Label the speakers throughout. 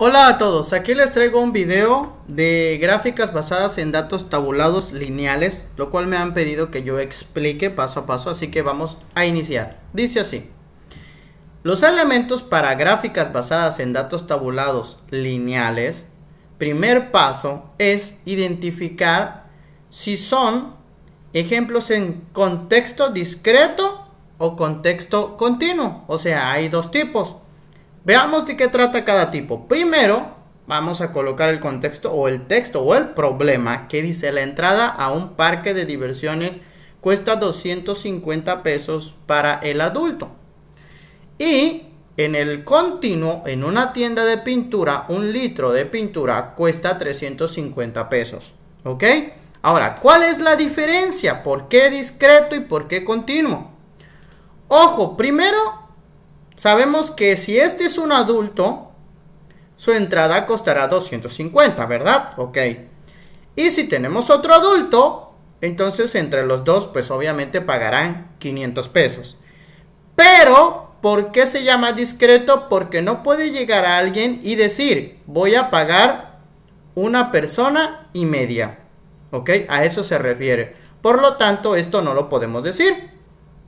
Speaker 1: Hola a todos, aquí les traigo un video de gráficas basadas en datos tabulados lineales, lo cual me han pedido que yo explique paso a paso, así que vamos a iniciar. Dice así, los elementos para gráficas basadas en datos tabulados lineales, primer paso es identificar si son ejemplos en contexto discreto o contexto continuo, o sea, hay dos tipos Veamos de qué trata cada tipo. Primero, vamos a colocar el contexto o el texto o el problema que dice la entrada a un parque de diversiones cuesta 250 pesos para el adulto. Y en el continuo, en una tienda de pintura, un litro de pintura cuesta 350 pesos. ¿Ok? Ahora, ¿cuál es la diferencia? ¿Por qué discreto y por qué continuo? Ojo, primero Sabemos que si este es un adulto, su entrada costará 250, ¿verdad? Ok. Y si tenemos otro adulto, entonces entre los dos, pues obviamente pagarán 500 pesos. Pero, ¿por qué se llama discreto? Porque no puede llegar a alguien y decir, voy a pagar una persona y media. ¿Ok? A eso se refiere. Por lo tanto, esto no lo podemos decir.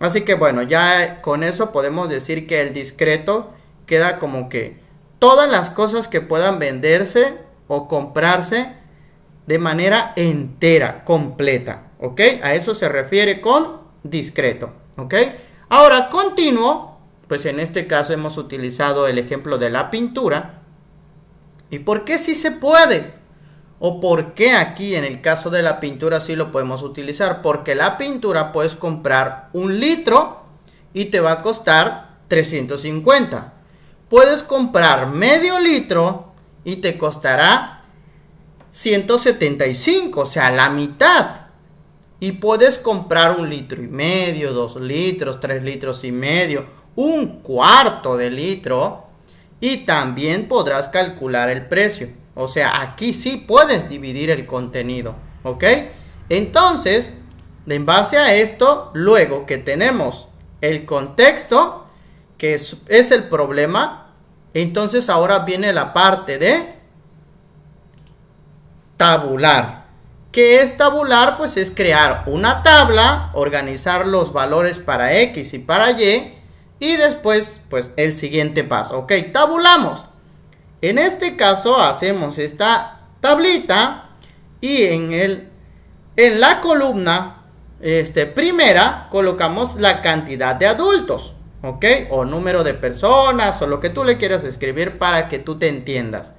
Speaker 1: Así que bueno, ya con eso podemos decir que el discreto queda como que todas las cosas que puedan venderse o comprarse de manera entera, completa. ¿Ok? A eso se refiere con discreto. ¿Ok? Ahora, continuo, pues en este caso hemos utilizado el ejemplo de la pintura. ¿Y por qué sí se puede? o por qué aquí en el caso de la pintura sí lo podemos utilizar. Porque la pintura puedes comprar un litro y te va a costar 350. Puedes comprar medio litro y te costará 175, o sea, la mitad. Y puedes comprar un litro y medio, dos litros, tres litros y medio, un cuarto de litro. Y también podrás calcular el precio. O sea, aquí sí puedes dividir el contenido, ¿ok? Entonces, en base a esto, luego que tenemos el contexto, que es, el problema, entonces ahora viene la parte de tabular. Que es tabular? Pues es crear una tabla, organizar los valores para X y para Y, y después, pues el siguiente paso. Ok, tabulamos. En este caso hacemos esta tablita y en, en la columna este, primera colocamos la cantidad de adultos, ¿ok? O número de personas o lo que tú le quieras escribir para que tú te entiendas.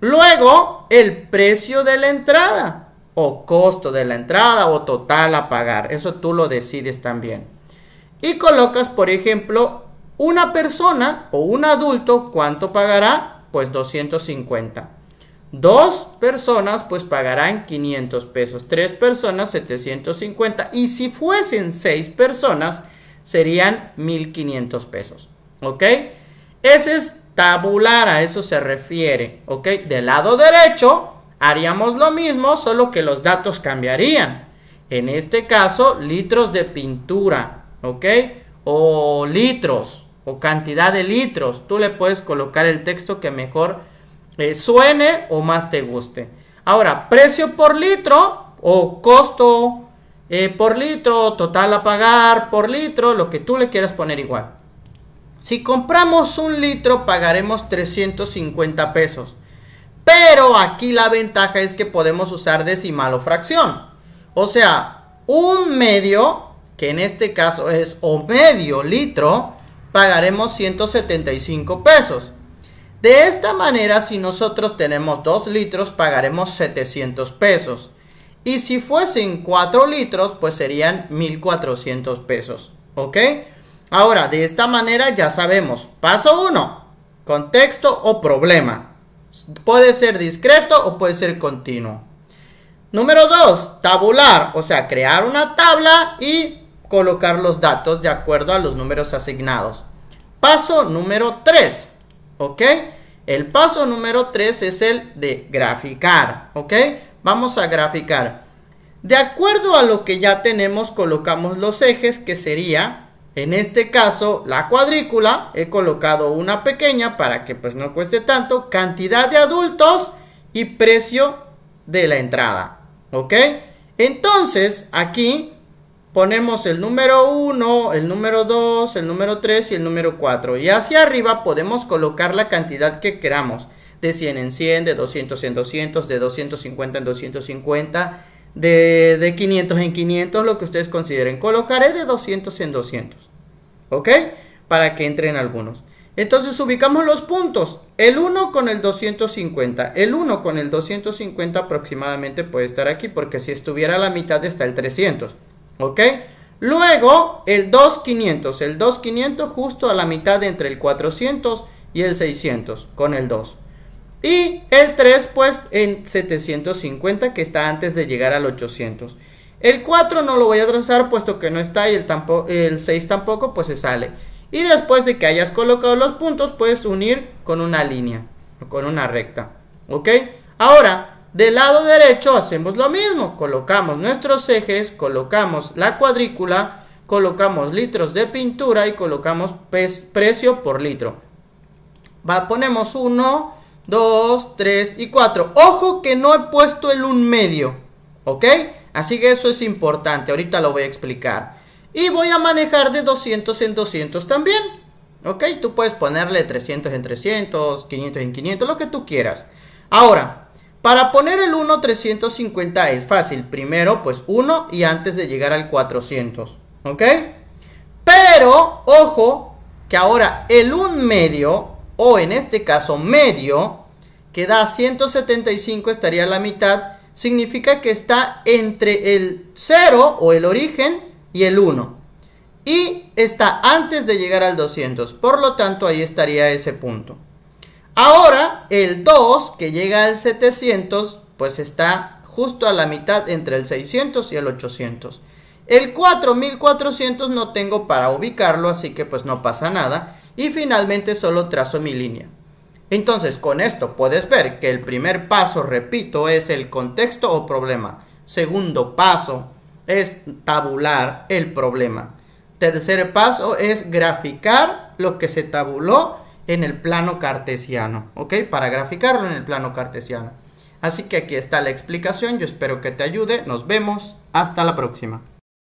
Speaker 1: Luego, el precio de la entrada o costo de la entrada o total a pagar. Eso tú lo decides también. Y colocas, por ejemplo, una persona o un adulto cuánto pagará pues 250. Dos personas pues pagarán 500 pesos, tres personas 750 y si fuesen seis personas serían 1500 pesos, ¿ok? Ese es tabular, a eso se refiere, ¿ok? Del lado derecho haríamos lo mismo, solo que los datos cambiarían. En este caso, litros de pintura, ¿ok? O litros, o cantidad de litros. Tú le puedes colocar el texto que mejor eh, suene o más te guste. Ahora, precio por litro o costo eh, por litro, total a pagar por litro, lo que tú le quieras poner igual. Si compramos un litro pagaremos 350 pesos. Pero aquí la ventaja es que podemos usar decimal o fracción. O sea, un medio, que en este caso es o medio litro, pagaremos 175 pesos. De esta manera, si nosotros tenemos 2 litros, pagaremos 700 pesos. Y si fuesen 4 litros, pues serían 1400 pesos. ¿Ok? Ahora, de esta manera ya sabemos. Paso 1. Contexto o problema. Puede ser discreto o puede ser continuo. Número 2. Tabular. O sea, crear una tabla y colocar los datos de acuerdo a los números asignados. Paso número 3, ¿ok? El paso número 3 es el de graficar, ¿ok? Vamos a graficar. De acuerdo a lo que ya tenemos, colocamos los ejes, que sería, en este caso, la cuadrícula. He colocado una pequeña para que pues no cueste tanto. Cantidad de adultos y precio de la entrada, ¿ok? Entonces, aquí ponemos el número 1, el número 2, el número 3 y el número 4. Y hacia arriba podemos colocar la cantidad que queramos. De 100 en 100, de 200 en 200, de 250 en 250, de, 500 en 500, lo que ustedes consideren. Colocaré de 200 en 200. ¿Ok? Para que entren algunos. Entonces ubicamos los puntos. El 1 con el 250. El 1 con el 250 aproximadamente puede estar aquí porque si estuviera a la mitad está el 300. ¿Ok? Luego, el 2500. El 2500 justo a la mitad entre el 400 y el 600 con el 2. Y el 3 pues en 750 que está antes de llegar al 800. El 4 no lo voy a trazar puesto que no está y el, el 6 tampoco pues se sale. Y después de que hayas colocado los puntos puedes unir con una línea, con una recta. ¿Ok? Ahora, del lado derecho hacemos lo mismo, colocamos nuestros ejes, colocamos la cuadrícula, colocamos litros de pintura y colocamos precio por litro. Va, ponemos 1, 2, 3 y 4. Ojo que no he puesto el un medio, ¿ok? Así que eso es importante, ahorita lo voy a explicar. Y voy a manejar de 200 en 200 también, ¿ok? Tú puedes ponerle 300 en 300, 500 en 500, lo que tú quieras. Ahora, para poner el 1 350 es fácil. Primero, pues 1 y antes de llegar al 400. ¿Ok? Pero, ojo, que ahora el 1 medio, o en este caso medio, que da 175 estaría la mitad, significa que está entre el 0 o el origen y el 1. Y está antes de llegar al 200. Por lo tanto, ahí estaría ese punto. Ahora, el 2 que llega al 700, pues está justo a la mitad entre el 600 y el 800. El 4400 no tengo para ubicarlo, así que pues no pasa nada. Y finalmente solo trazo mi línea. Entonces, con esto puedes ver que el primer paso, repito, es el contexto o problema. Segundo paso es tabular el problema. Tercer paso es graficar lo que se tabuló en el plano cartesiano, ¿ok? Para graficarlo en el plano cartesiano. Así que aquí está la explicación, yo espero que te ayude, nos vemos, hasta la próxima.